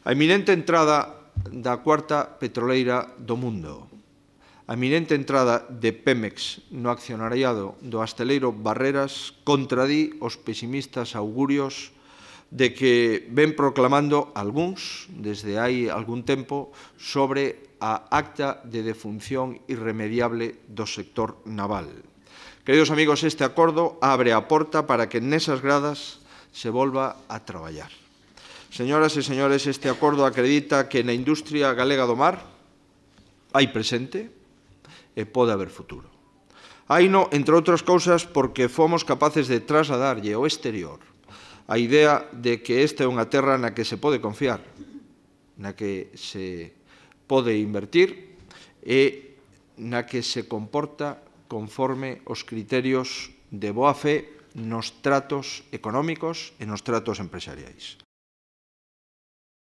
A eminente entrada da cuarta petroleira do mundo. A eminente entrada de Pemex no accionariado do asteleiro Barreras contradí os pesimistas augurios de que ven proclamando algúns desde hai algún tempo sobre a acta de defunción irremediable do sector naval. Queridos amigos, este acordo abre a porta para que nesas gradas se volva a traballar. Señoras e señores, este acordo acredita que na industria galega do mar hai presente e pode haber futuro. Hai no, entre outras cousas, porque fomos capaces de trasladarlle ao exterior a idea de que esta é unha terra na que se pode confiar, na que se pode invertir e na que se comporta conforme os criterios de boa fe nos tratos económicos e nos tratos empresariais.